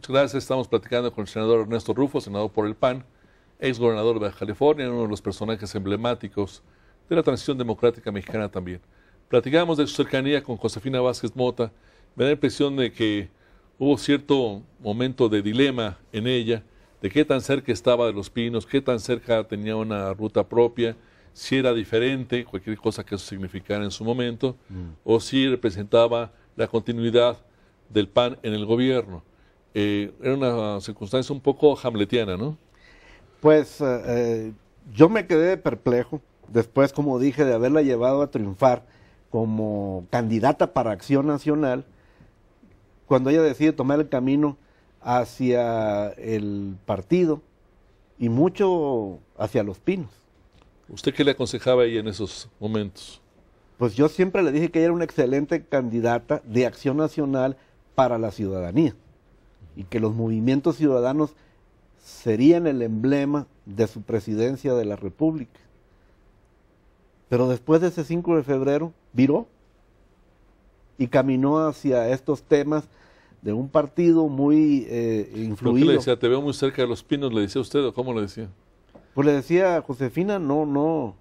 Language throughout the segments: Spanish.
Muchas gracias. Estamos platicando con el senador Ernesto Rufo, senador por el PAN, ex gobernador de California, uno de los personajes emblemáticos de la transición democrática mexicana también. Platicamos de su cercanía con Josefina Vázquez Mota. Me da la impresión de que hubo cierto momento de dilema en ella, de qué tan cerca estaba de los pinos, qué tan cerca tenía una ruta propia, si era diferente, cualquier cosa que eso significara en su momento, mm. o si representaba la continuidad del PAN en el gobierno. Eh, era una circunstancia un poco hamletiana, ¿no? Pues eh, eh, yo me quedé perplejo después, como dije, de haberla llevado a triunfar como candidata para Acción Nacional, cuando ella decide tomar el camino hacia el partido y mucho hacia los pinos. ¿Usted qué le aconsejaba a ella en esos momentos? Pues yo siempre le dije que ella era una excelente candidata de Acción Nacional para la ciudadanía y que los movimientos ciudadanos serían el emblema de su presidencia de la República. Pero después de ese 5 de febrero, viró y caminó hacia estos temas de un partido muy eh, influido. le decía? Te veo muy cerca de los pinos, le decía usted, o cómo le decía? Pues le decía, Josefina, no, no,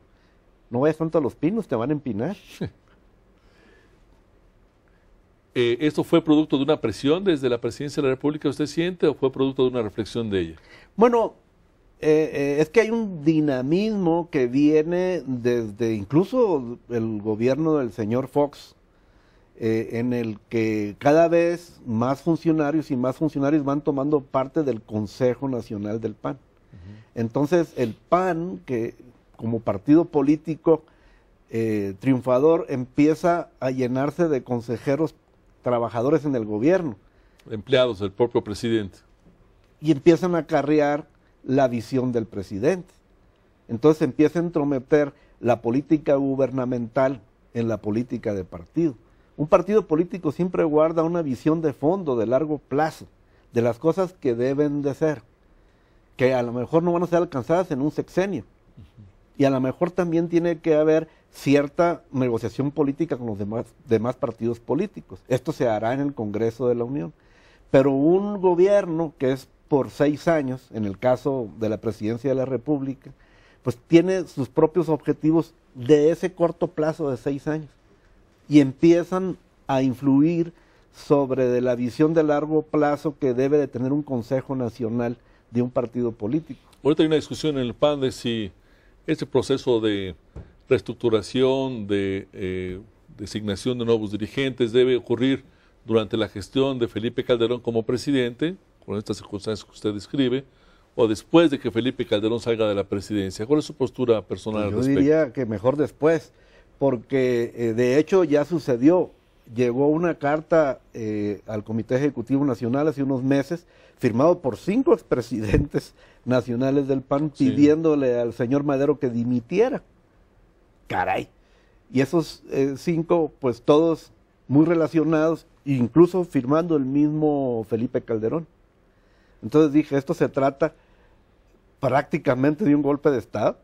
no vayas tanto a los pinos, te van a empinar. Eh, ¿esto fue producto de una presión desde la presidencia de la República, usted siente, o fue producto de una reflexión de ella? Bueno, eh, eh, es que hay un dinamismo que viene desde incluso el gobierno del señor Fox, en el que cada vez más funcionarios y más funcionarios van tomando parte del Consejo Nacional del PAN. Entonces, el PAN, que como partido político, triunfador empieza a llenarse de consejeros trabajadores en el gobierno. Empleados del propio presidente. Y empiezan a acarrear la visión del presidente. Entonces empieza a entrometer la política gubernamental en la política de partido. Un partido político siempre guarda una visión de fondo, de largo plazo, de las cosas que deben de ser, que a lo mejor no van a ser alcanzadas en un sexenio. Y a lo mejor también tiene que haber cierta negociación política con los demás, partidos políticos. Esto se hará en el Congreso de la Unión. Pero un gobierno que es por seis años, en el caso de la presidencia de la República, pues tiene sus propios objetivos de ese corto plazo de seis años y empiezan a influir sobre la visión de largo plazo que debe de tener un Consejo Nacional de un partido político. Ahorita hay una discusión en el PAN de si este proceso de reestructuración de eh, designación de nuevos dirigentes debe ocurrir durante la gestión de Felipe Calderón como presidente, con estas circunstancias que usted describe, o después de que Felipe Calderón salga de la presidencia? ¿Cuál es su postura personal? Yo diría que mejor después, porque eh, de hecho ya sucedió. Llegó una carta eh, al Comité Ejecutivo Nacional hace unos meses, firmado por cinco expresidentes nacionales del PAN, pidiéndole al señor Madero que dimitiera caray. Y esos eh, cinco, pues todos muy relacionados, incluso firmando el mismo Felipe Calderón. Entonces dije, esto se trata prácticamente de un golpe de Estado.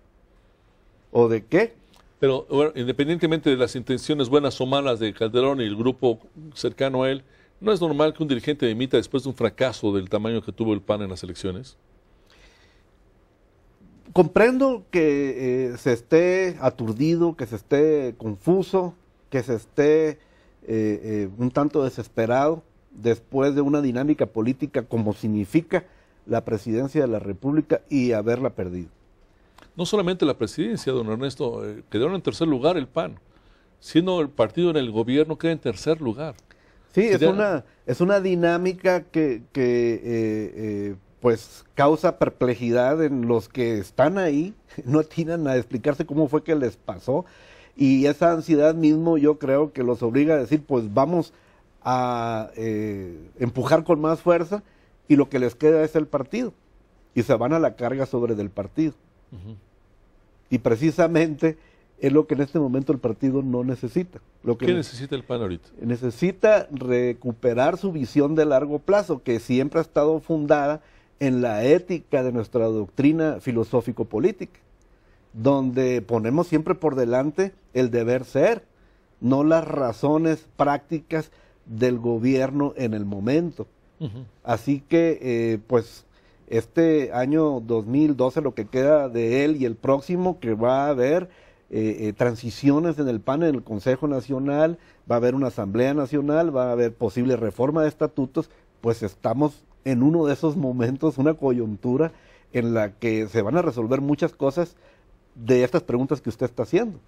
¿O de qué? Pero bueno, independientemente de las intenciones buenas o malas de Calderón y el grupo cercano a él, ¿no es normal que un dirigente dimita después de un fracaso del tamaño que tuvo el PAN en las elecciones? comprendo que eh, se esté aturdido, que se esté confuso, que se esté eh, eh, un tanto desesperado después de una dinámica política como significa la presidencia de la República y haberla perdido. No solamente la presidencia, don Ernesto, quedaron en tercer lugar el PAN, sino el partido en el gobierno queda en tercer lugar. Sí, es, una, es una dinámica que pues causa perplejidad en los que están ahí, no atinan a explicarse cómo fue que les pasó y esa ansiedad mismo yo creo que los obliga a decir pues vamos a eh, empujar con más fuerza y lo que les queda es el partido y se van a la carga sobre del partido. Y precisamente es lo que en este momento el partido no necesita. Lo que ¿Qué necesita el PAN ahorita? Necesita recuperar su visión de largo plazo, que siempre ha estado fundada en la ética de nuestra doctrina filosófico-política, donde ponemos siempre por delante el deber ser, no las razones prácticas del gobierno en el momento. Así que, eh, pues, este año 2012, lo que queda de él y el próximo, que va a haber eh, eh, transiciones en el PAN, en el Consejo Nacional, va a haber una Asamblea Nacional, va a haber posible reforma de estatutos, pues estamos en uno de esos momentos, una coyuntura en la que se van a resolver muchas cosas de estas preguntas que usted está haciendo.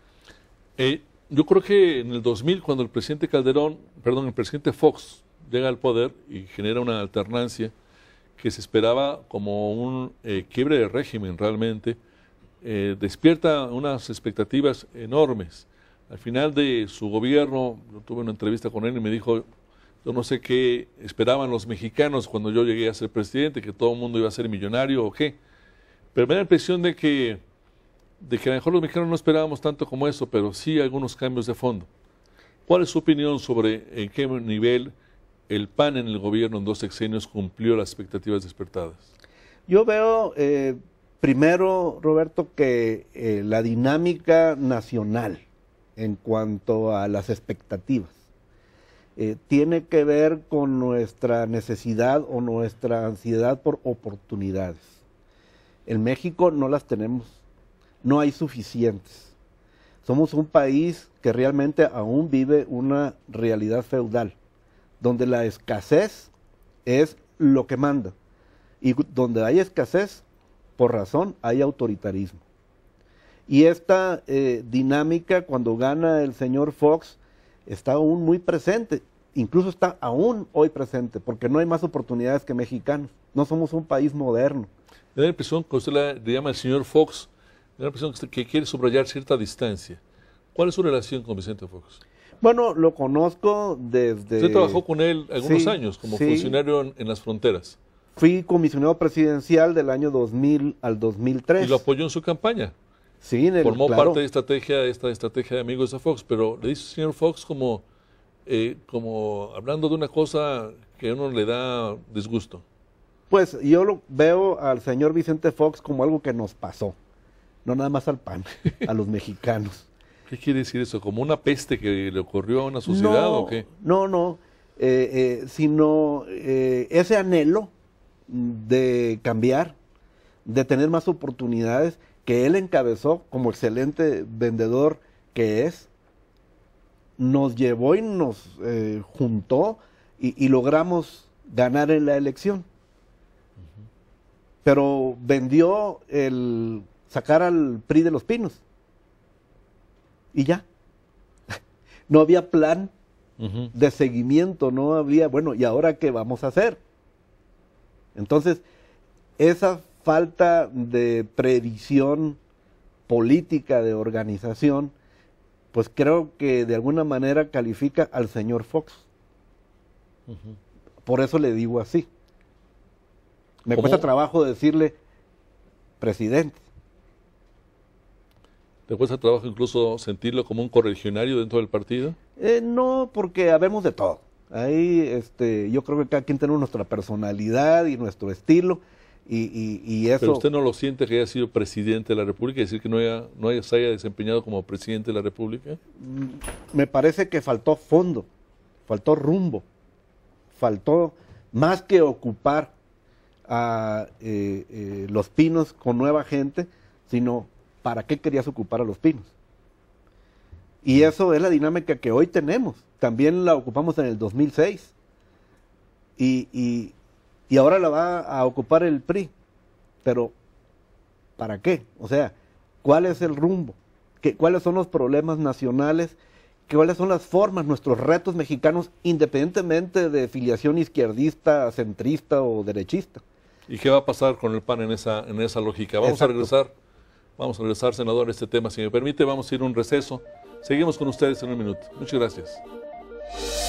Eh, yo creo que en el 2000, cuando el presidente Calderón, perdón, el presidente Fox llega al poder y genera una alternancia que se esperaba como un eh, quiebre de régimen realmente, eh, despierta unas expectativas enormes. Al final de su gobierno, yo tuve una entrevista con él y me dijo, yo no sé qué esperaban los mexicanos cuando yo llegué a ser presidente, que todo el mundo iba a ser millonario o qué. Pero me da la impresión de que, de que a lo mejor los mexicanos no esperábamos tanto como eso, pero sí algunos cambios de fondo. ¿Cuál es su opinión sobre en qué nivel el PAN en el gobierno en dos sexenios cumplió las expectativas despertadas? Yo veo, eh, primero, Roberto, que eh, la dinámica nacional en cuanto a las expectativas eh, tiene que ver con nuestra necesidad o nuestra ansiedad por oportunidades. En México no las tenemos, no hay suficientes. Somos un país que realmente aún vive una realidad feudal, donde la escasez es lo que manda. Y donde hay escasez, por razón, hay autoritarismo. Y esta eh, dinámica, cuando gana el señor Fox, está aún muy presente, incluso está aún hoy presente, porque no hay más oportunidades que mexicanos. No somos un país moderno. Me da la impresión que usted le llama el señor Fox, me da la impresión que, quiere subrayar cierta distancia. ¿Cuál es su relación con Vicente Fox? Bueno, lo conozco desde... Usted trabajó con él algunos años como funcionario en, en, las fronteras. Fui comisionado presidencial del año 2000 al 2003. ¿Y lo apoyó en su campaña? Sí, formó parte de estrategia, esta estrategia de amigos a Fox, pero le dice el señor Fox como, eh, como hablando de una cosa que a uno le da disgusto. Pues yo lo veo al señor Vicente Fox como algo que nos pasó, no nada más al PAN, a los mexicanos. ¿Qué quiere decir eso? ¿Como una peste que le ocurrió a una sociedad o qué? No, no, eh, eh, sino ese anhelo de cambiar, de tener más oportunidades que él encabezó como excelente vendedor que es, nos llevó y nos eh, juntó y, logramos ganar en la elección. Pero vendió el sacar al PRI de los pinos. Y ya. no había plan de seguimiento, no había, bueno, ¿y ahora qué vamos a hacer? Entonces, esas falta de previsión política de organización, pues creo que de alguna manera califica al señor Fox. Por eso le digo así. Me cuesta trabajo decirle presidente. ¿Te cuesta trabajo incluso sentirlo como un correligionario dentro del partido? Eh, no, porque habemos de todo. Ahí este, yo creo que cada quien tiene nuestra personalidad y nuestro estilo. Y, eso... Pero usted no lo siente que haya sido presidente de la República, decir que no, haya, no haya, se haya desempeñado como presidente de la República. Mm, me parece que faltó fondo, faltó rumbo, faltó más que ocupar a eh, eh, los pinos con nueva gente, sino para qué querías ocupar a los pinos. Y mm. eso es la dinámica que hoy tenemos. También la ocupamos en el 2006. y, y ahora la va a ocupar el PRI. Pero, ¿para qué? O sea, ¿cuál es el rumbo? ¿Cuáles son los problemas nacionales? ¿Cuáles son las formas, nuestros retos mexicanos, independientemente de filiación izquierdista, centrista o derechista? ¿Y qué va a pasar con el PAN en esa, en esa lógica? Vamos a regresar, vamos a regresar, senador, a este tema. Si me permite, vamos a ir a un receso. Seguimos con ustedes en un minuto. Muchas gracias.